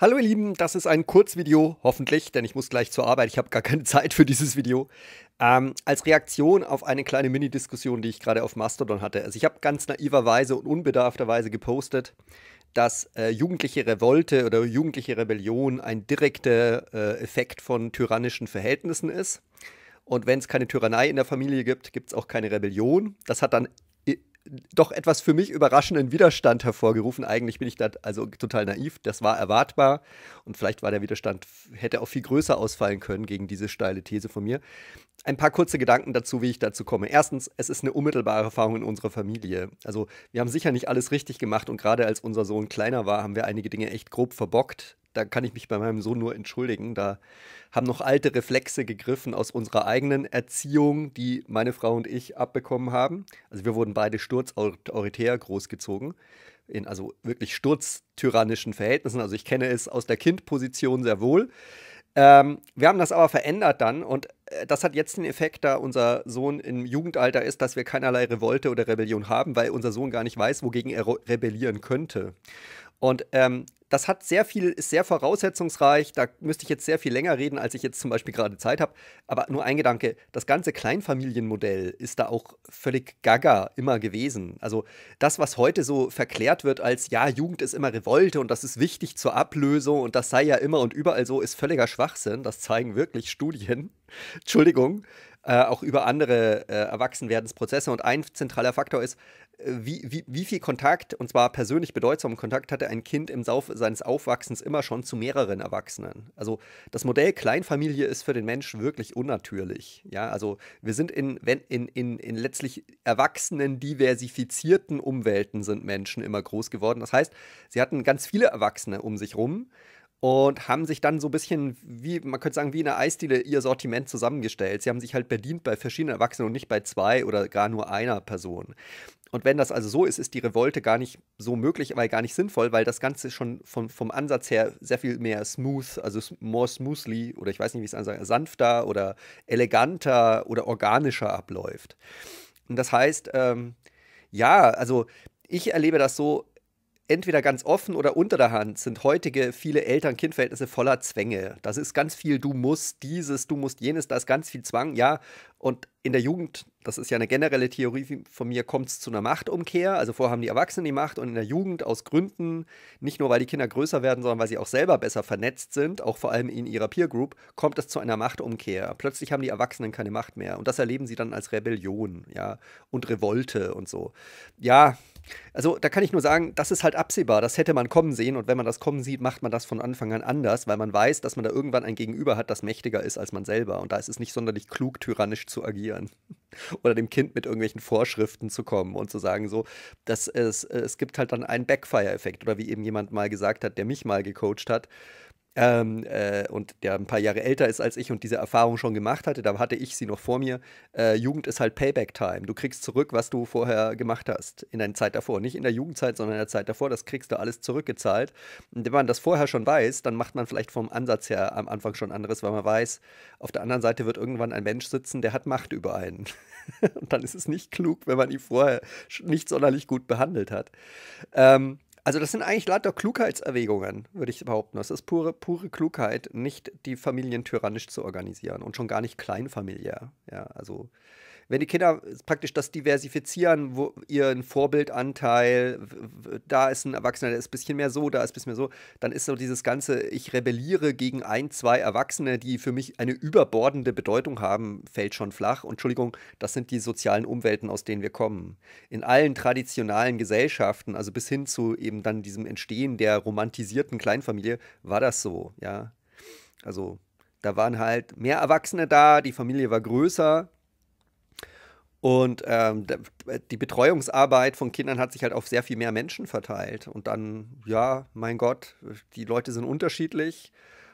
Hallo ihr Lieben, das ist ein Kurzvideo, hoffentlich, denn ich muss gleich zur Arbeit, ich habe gar keine Zeit für dieses Video. Ähm, als Reaktion auf eine kleine Mini-Diskussion, die ich gerade auf Mastodon hatte. Also ich habe ganz naiverweise und unbedarfterweise gepostet, dass äh, jugendliche Revolte oder jugendliche Rebellion ein direkter äh, Effekt von tyrannischen Verhältnissen ist. Und wenn es keine Tyrannei in der Familie gibt, gibt es auch keine Rebellion. Das hat dann doch etwas für mich überraschenden Widerstand hervorgerufen. Eigentlich bin ich da also total naiv. Das war erwartbar und vielleicht war der Widerstand hätte auch viel größer ausfallen können gegen diese steile These von mir. Ein paar kurze Gedanken dazu, wie ich dazu komme. Erstens, es ist eine unmittelbare Erfahrung in unserer Familie. Also wir haben sicher nicht alles richtig gemacht und gerade als unser Sohn kleiner war, haben wir einige Dinge echt grob verbockt da kann ich mich bei meinem Sohn nur entschuldigen. Da haben noch alte Reflexe gegriffen aus unserer eigenen Erziehung, die meine Frau und ich abbekommen haben. Also wir wurden beide sturzautoritär großgezogen, in also wirklich sturztyrannischen Verhältnissen. Also ich kenne es aus der Kindposition sehr wohl. Ähm, wir haben das aber verändert dann und äh, das hat jetzt den Effekt, da unser Sohn im Jugendalter ist, dass wir keinerlei Revolte oder Rebellion haben, weil unser Sohn gar nicht weiß, wogegen er rebellieren könnte. Und ähm, das hat sehr viel, ist sehr voraussetzungsreich. Da müsste ich jetzt sehr viel länger reden, als ich jetzt zum Beispiel gerade Zeit habe. Aber nur ein Gedanke: Das ganze Kleinfamilienmodell ist da auch völlig gaga immer gewesen. Also, das, was heute so verklärt wird als, ja, Jugend ist immer Revolte und das ist wichtig zur Ablösung und das sei ja immer und überall so, ist völliger Schwachsinn. Das zeigen wirklich Studien. Entschuldigung. Äh, auch über andere äh, Erwachsenwerdensprozesse. Und ein zentraler Faktor ist, äh, wie, wie, wie viel Kontakt, und zwar persönlich bedeutsamen Kontakt, hatte ein Kind im Sauf seines Aufwachsens immer schon zu mehreren Erwachsenen? Also das Modell Kleinfamilie ist für den Menschen wirklich unnatürlich. Ja, also wir sind in, in, in, in letztlich erwachsenen, diversifizierten Umwelten sind Menschen immer groß geworden. Das heißt, sie hatten ganz viele Erwachsene um sich rum und haben sich dann so ein bisschen, wie man könnte sagen, wie eine Eisdiele ihr Sortiment zusammengestellt. Sie haben sich halt bedient bei verschiedenen Erwachsenen und nicht bei zwei oder gar nur einer Person. Und wenn das also so ist, ist die Revolte gar nicht so möglich, aber gar nicht sinnvoll, weil das Ganze schon vom, vom Ansatz her sehr viel mehr smooth, also more smoothly oder ich weiß nicht, wie ich es sage, sanfter oder eleganter oder organischer abläuft. Und das heißt, ähm, ja, also ich erlebe das so, entweder ganz offen oder unter der Hand sind heutige viele Eltern-Kind-Verhältnisse voller Zwänge. Das ist ganz viel, du musst dieses, du musst jenes, da ist ganz viel Zwang, ja. Und in der Jugend, das ist ja eine generelle Theorie von mir, kommt es zu einer Machtumkehr. Also vorher haben die Erwachsenen die Macht und in der Jugend aus Gründen, nicht nur weil die Kinder größer werden, sondern weil sie auch selber besser vernetzt sind, auch vor allem in ihrer Peer Group, kommt es zu einer Machtumkehr. Plötzlich haben die Erwachsenen keine Macht mehr und das erleben sie dann als Rebellion, ja, und Revolte und so. Ja, also da kann ich nur sagen, das ist halt absehbar, das hätte man kommen sehen und wenn man das kommen sieht, macht man das von Anfang an anders, weil man weiß, dass man da irgendwann ein Gegenüber hat, das mächtiger ist als man selber und da ist es nicht sonderlich klug, tyrannisch zu agieren oder dem Kind mit irgendwelchen Vorschriften zu kommen und zu sagen, so, dass es, äh, es gibt halt dann einen Backfire-Effekt oder wie eben jemand mal gesagt hat, der mich mal gecoacht hat, ähm, äh, und der ein paar Jahre älter ist als ich und diese Erfahrung schon gemacht hatte, da hatte ich sie noch vor mir. Äh, Jugend ist halt Payback-Time. Du kriegst zurück, was du vorher gemacht hast in deiner Zeit davor. Nicht in der Jugendzeit, sondern in der Zeit davor. Das kriegst du alles zurückgezahlt. Und wenn man das vorher schon weiß, dann macht man vielleicht vom Ansatz her am Anfang schon anderes, weil man weiß, auf der anderen Seite wird irgendwann ein Mensch sitzen, der hat Macht über einen. und dann ist es nicht klug, wenn man ihn vorher nicht sonderlich gut behandelt hat. Ähm, also das sind eigentlich lauter Klugheitserwägungen, würde ich behaupten. Das ist pure, pure Klugheit, nicht die Familien tyrannisch zu organisieren und schon gar nicht kleinfamiliär. Ja, also wenn die Kinder praktisch das diversifizieren, wo ihren Vorbildanteil, da ist ein Erwachsener, der ist ein bisschen mehr so, da ist ein bisschen mehr so, dann ist so dieses ganze, ich rebelliere gegen ein, zwei Erwachsene, die für mich eine überbordende Bedeutung haben, fällt schon flach. Und Entschuldigung, das sind die sozialen Umwelten, aus denen wir kommen. In allen traditionalen Gesellschaften, also bis hin zu eben dann diesem Entstehen der romantisierten Kleinfamilie, war das so, ja. Also da waren halt mehr Erwachsene da, die Familie war größer, und ähm, die Betreuungsarbeit von Kindern hat sich halt auf sehr viel mehr Menschen verteilt. Und dann, ja, mein Gott, die Leute sind unterschiedlich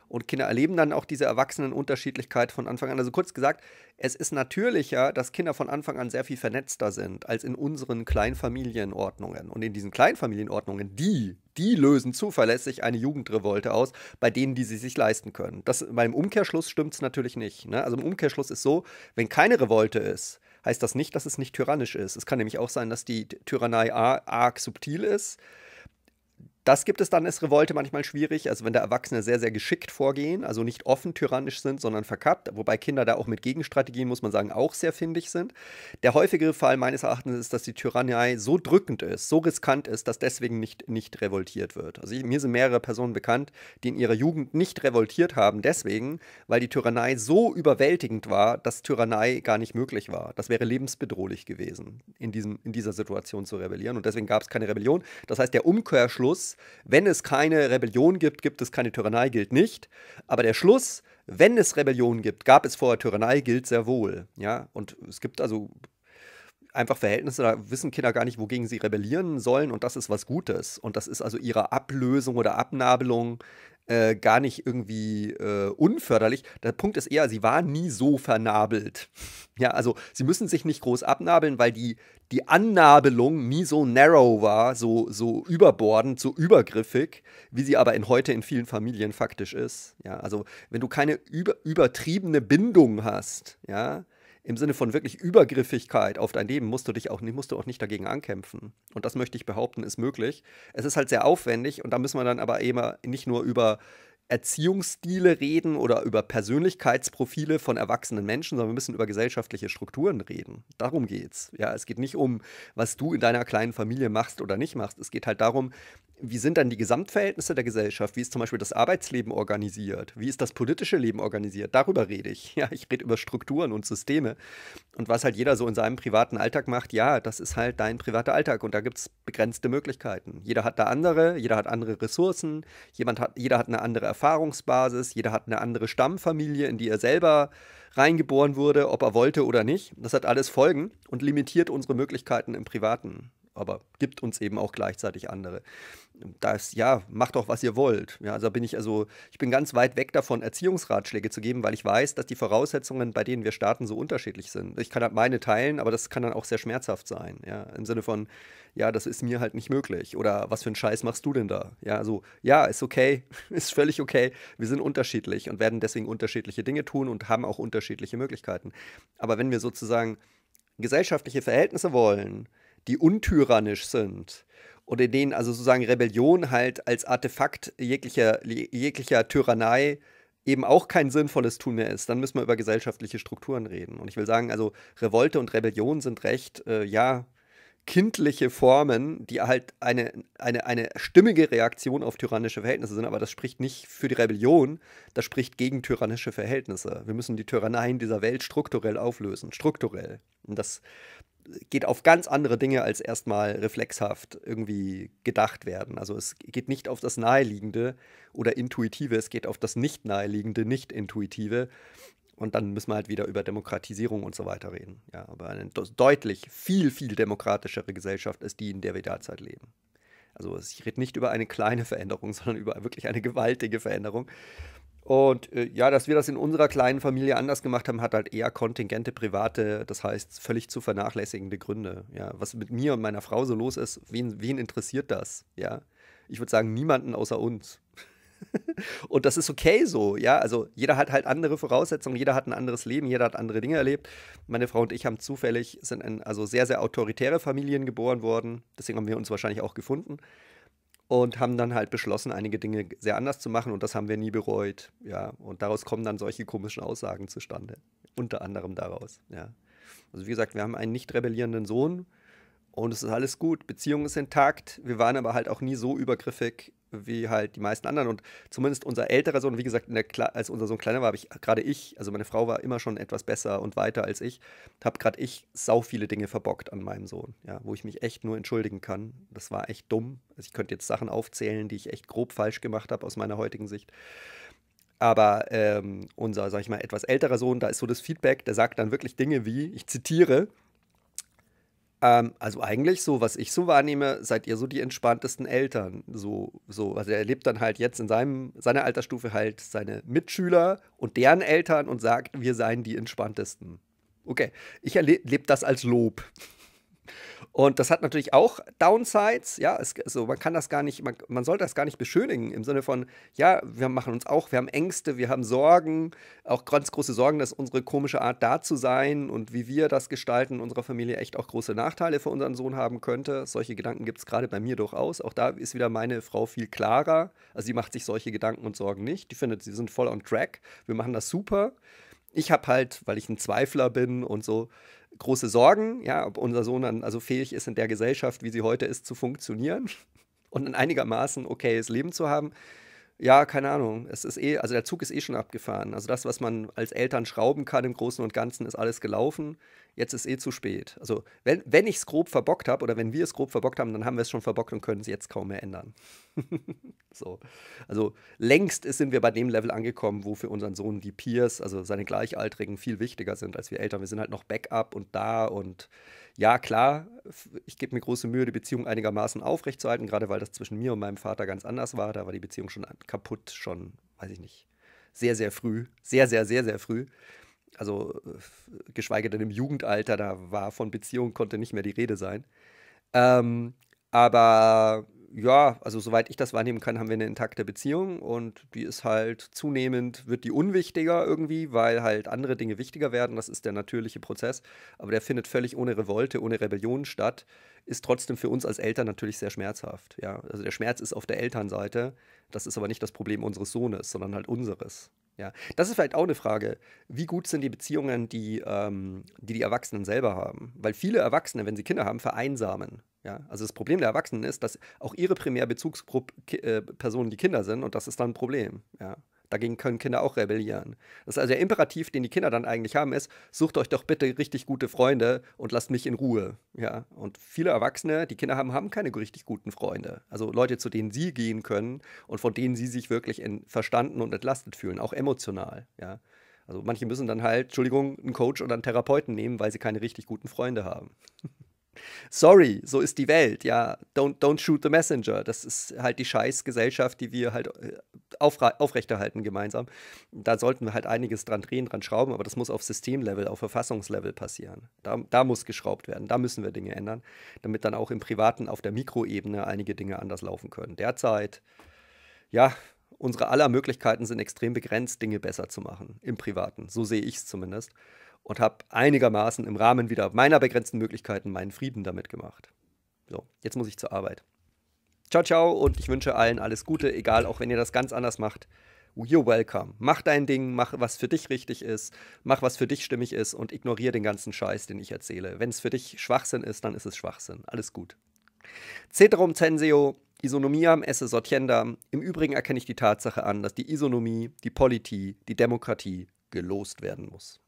und Kinder erleben dann auch diese Erwachsenenunterschiedlichkeit von Anfang an. Also kurz gesagt, es ist natürlicher, dass Kinder von Anfang an sehr viel vernetzter sind als in unseren Kleinfamilienordnungen. Und in diesen Kleinfamilienordnungen, die, die lösen zuverlässig eine Jugendrevolte aus, bei denen, die sie sich leisten können. Das, beim Umkehrschluss stimmt es natürlich nicht. Ne? Also im Umkehrschluss ist so, wenn keine Revolte ist, heißt das nicht, dass es nicht tyrannisch ist. Es kann nämlich auch sein, dass die Tyrannei arg subtil ist das gibt es dann, ist Revolte manchmal schwierig, also wenn da Erwachsene sehr, sehr geschickt vorgehen, also nicht offen tyrannisch sind, sondern verkappt, wobei Kinder da auch mit Gegenstrategien, muss man sagen, auch sehr findig sind. Der häufigere Fall meines Erachtens ist, dass die Tyrannei so drückend ist, so riskant ist, dass deswegen nicht, nicht revoltiert wird. Also ich, mir sind mehrere Personen bekannt, die in ihrer Jugend nicht revoltiert haben, deswegen, weil die Tyrannei so überwältigend war, dass Tyrannei gar nicht möglich war. Das wäre lebensbedrohlich gewesen, in, diesem, in dieser Situation zu rebellieren und deswegen gab es keine Rebellion. Das heißt, der Umkehrschluss, Schluss, wenn es keine Rebellion gibt, gibt es keine Tyrannei, gilt nicht. Aber der Schluss, wenn es Rebellion gibt, gab es vorher Tyrannei, gilt sehr wohl. Ja, und es gibt also einfach Verhältnisse, da wissen Kinder gar nicht, wogegen sie rebellieren sollen und das ist was Gutes. Und das ist also ihre Ablösung oder Abnabelung äh, gar nicht irgendwie äh, unförderlich. Der Punkt ist eher, sie war nie so vernabelt. Ja, also sie müssen sich nicht groß abnabeln, weil die, die Annabelung nie so narrow war, so, so überbordend, so übergriffig, wie sie aber in heute in vielen Familien faktisch ist. Ja, also wenn du keine über, übertriebene Bindung hast, ja, im Sinne von wirklich Übergriffigkeit auf dein Leben musst du dich auch nicht, musst du auch nicht dagegen ankämpfen. Und das möchte ich behaupten, ist möglich. Es ist halt sehr aufwendig und da müssen wir dann aber eben nicht nur über Erziehungsstile reden oder über Persönlichkeitsprofile von erwachsenen Menschen, sondern wir müssen über gesellschaftliche Strukturen reden. Darum geht's. Ja, es geht nicht um, was du in deiner kleinen Familie machst oder nicht machst. Es geht halt darum, wie sind dann die Gesamtverhältnisse der Gesellschaft? Wie ist zum Beispiel das Arbeitsleben organisiert? Wie ist das politische Leben organisiert? Darüber rede ich. Ja, ich rede über Strukturen und Systeme. Und was halt jeder so in seinem privaten Alltag macht, ja, das ist halt dein privater Alltag. Und da gibt es begrenzte Möglichkeiten. Jeder hat da andere, jeder hat andere Ressourcen, jemand hat, jeder hat eine andere Erfahrungsbasis, jeder hat eine andere Stammfamilie, in die er selber reingeboren wurde, ob er wollte oder nicht. Das hat alles Folgen und limitiert unsere Möglichkeiten im Privaten aber gibt uns eben auch gleichzeitig andere. Das, ja, macht doch, was ihr wollt. Ja, also bin ich also, ich bin ganz weit weg davon, Erziehungsratschläge zu geben, weil ich weiß, dass die Voraussetzungen, bei denen wir starten, so unterschiedlich sind. Ich kann halt meine teilen, aber das kann dann auch sehr schmerzhaft sein. Ja, im Sinne von, ja, das ist mir halt nicht möglich. Oder was für einen Scheiß machst du denn da? Ja, also, ja, ist okay, ist völlig okay. Wir sind unterschiedlich und werden deswegen unterschiedliche Dinge tun und haben auch unterschiedliche Möglichkeiten. Aber wenn wir sozusagen gesellschaftliche Verhältnisse wollen, die untyrannisch sind und in denen also sozusagen Rebellion halt als Artefakt jeglicher, jeglicher Tyrannei eben auch kein sinnvolles Tun mehr ist, dann müssen wir über gesellschaftliche Strukturen reden. Und ich will sagen, also Revolte und Rebellion sind recht, äh, ja, kindliche Formen, die halt eine, eine, eine stimmige Reaktion auf tyrannische Verhältnisse sind, aber das spricht nicht für die Rebellion, das spricht gegen tyrannische Verhältnisse. Wir müssen die Tyranneien dieser Welt strukturell auflösen, strukturell. Und das, geht auf ganz andere Dinge als erstmal reflexhaft irgendwie gedacht werden. Also es geht nicht auf das Naheliegende oder Intuitive, es geht auf das Nicht-Naheliegende, Nicht-Intuitive. Und dann müssen wir halt wieder über Demokratisierung und so weiter reden. Ja, aber eine deutlich viel, viel demokratischere Gesellschaft ist die, in der wir derzeit leben. Also ich rede nicht über eine kleine Veränderung, sondern über wirklich eine gewaltige Veränderung. Und äh, ja, dass wir das in unserer kleinen Familie anders gemacht haben, hat halt eher kontingente, private, das heißt völlig zu vernachlässigende Gründe. Ja, was mit mir und meiner Frau so los ist, wen, wen interessiert das? Ja, ich würde sagen, niemanden außer uns. und das ist okay so, ja. Also jeder hat halt andere Voraussetzungen, jeder hat ein anderes Leben, jeder hat andere Dinge erlebt. Meine Frau und ich haben zufällig, sind in also sehr, sehr autoritäre Familien geboren worden. Deswegen haben wir uns wahrscheinlich auch gefunden und haben dann halt beschlossen, einige Dinge sehr anders zu machen und das haben wir nie bereut. Ja, und daraus kommen dann solche komischen Aussagen zustande, unter anderem daraus. Ja, also wie gesagt, wir haben einen nicht rebellierenden Sohn und es ist alles gut, Beziehung ist intakt. Wir waren aber halt auch nie so übergriffig, wie halt die meisten anderen. Und zumindest unser älterer Sohn, wie gesagt, als unser Sohn kleiner war, habe ich gerade ich, also meine Frau war immer schon etwas besser und weiter als ich, habe gerade ich sau viele Dinge verbockt an meinem Sohn, ja, wo ich mich echt nur entschuldigen kann. Das war echt dumm. Also ich könnte jetzt Sachen aufzählen, die ich echt grob falsch gemacht habe aus meiner heutigen Sicht. Aber ähm, unser, sag ich mal, etwas älterer Sohn, da ist so das Feedback, der sagt dann wirklich Dinge wie, ich zitiere, ähm, also eigentlich so, was ich so wahrnehme, seid ihr so die entspanntesten Eltern. So, so. Also er erlebt dann halt jetzt in seinem, seiner Altersstufe halt seine Mitschüler und deren Eltern und sagt, wir seien die entspanntesten. Okay, ich erlebe das als Lob. Und das hat natürlich auch Downsides, ja, es, also man kann das gar nicht, man, man sollte das gar nicht beschönigen im Sinne von, ja, wir machen uns auch, wir haben Ängste, wir haben Sorgen, auch ganz große Sorgen, dass unsere komische Art da zu sein und wie wir das gestalten unserer Familie echt auch große Nachteile für unseren Sohn haben könnte. Solche Gedanken gibt es gerade bei mir durchaus. Auch da ist wieder meine Frau viel klarer. Also sie macht sich solche Gedanken und Sorgen nicht. Die findet, sie sind voll on track. Wir machen das super. Ich habe halt, weil ich ein Zweifler bin und so, große Sorgen, ja, ob unser Sohn dann also fähig ist, in der Gesellschaft, wie sie heute ist, zu funktionieren und ein einigermaßen okayes Leben zu haben. Ja, keine Ahnung. Es ist eh, also der Zug ist eh schon abgefahren. Also das, was man als Eltern schrauben kann im Großen und Ganzen, ist alles gelaufen jetzt ist eh zu spät. Also wenn, wenn ich es grob verbockt habe oder wenn wir es grob verbockt haben, dann haben wir es schon verbockt und können es jetzt kaum mehr ändern. so. Also längst sind wir bei dem Level angekommen, wo für unseren Sohn die Peers, also seine Gleichaltrigen, viel wichtiger sind als wir Eltern. Wir sind halt noch Backup und da und ja, klar, ich gebe mir große Mühe, die Beziehung einigermaßen aufrechtzuerhalten, gerade weil das zwischen mir und meinem Vater ganz anders war. Da war die Beziehung schon kaputt, schon, weiß ich nicht, sehr, sehr früh, sehr, sehr, sehr, sehr früh also äh, geschweige denn im Jugendalter, da war von Beziehung konnte nicht mehr die Rede sein. Ähm, aber ja, also soweit ich das wahrnehmen kann, haben wir eine intakte Beziehung und die ist halt zunehmend, wird die unwichtiger irgendwie, weil halt andere Dinge wichtiger werden. Das ist der natürliche Prozess, aber der findet völlig ohne Revolte, ohne Rebellion statt, ist trotzdem für uns als Eltern natürlich sehr schmerzhaft. Ja, also der Schmerz ist auf der Elternseite, das ist aber nicht das Problem unseres Sohnes, sondern halt unseres. Ja, das ist vielleicht auch eine Frage. Wie gut sind die Beziehungen, die, ähm, die die Erwachsenen selber haben? Weil viele Erwachsene, wenn sie Kinder haben, vereinsamen. Ja, also das Problem der Erwachsenen ist, dass auch ihre Primärbezugspersonen äh, die Kinder sind und das ist dann ein Problem. Ja. Dagegen können Kinder auch rebellieren. Das ist also der Imperativ, den die Kinder dann eigentlich haben, ist, sucht euch doch bitte richtig gute Freunde und lasst mich in Ruhe. Ja, und viele Erwachsene, die Kinder haben, haben keine richtig guten Freunde. Also Leute, zu denen sie gehen können und von denen sie sich wirklich verstanden und entlastet fühlen, auch emotional. Ja, also manche müssen dann halt, Entschuldigung, einen Coach oder einen Therapeuten nehmen, weil sie keine richtig guten Freunde haben. Sorry, so ist die Welt, ja. Don't, don't shoot the messenger. Das ist halt die Scheißgesellschaft, die wir halt äh, aufrechterhalten gemeinsam. Da sollten wir halt einiges dran drehen, dran schrauben, aber das muss auf Systemlevel, auf Verfassungslevel passieren. Da, da muss geschraubt werden, da müssen wir Dinge ändern, damit dann auch im Privaten auf der Mikroebene einige Dinge anders laufen können. Derzeit, ja, unsere aller Möglichkeiten sind extrem begrenzt, Dinge besser zu machen, im Privaten. So sehe ich es zumindest und habe einigermaßen im Rahmen wieder meiner begrenzten Möglichkeiten meinen Frieden damit gemacht. So, jetzt muss ich zur Arbeit. Ciao, ciao und ich wünsche allen alles Gute, egal auch wenn ihr das ganz anders macht. You're welcome. Mach dein Ding, mach was für dich richtig ist, mach was für dich stimmig ist und ignoriere den ganzen Scheiß, den ich erzähle. Wenn es für dich Schwachsinn ist, dann ist es Schwachsinn. Alles gut. Ceterum censeo, Isonomiam esse sortiendam. Im Übrigen erkenne ich die Tatsache an, dass die Isonomie, die Politie, die Demokratie gelost werden muss.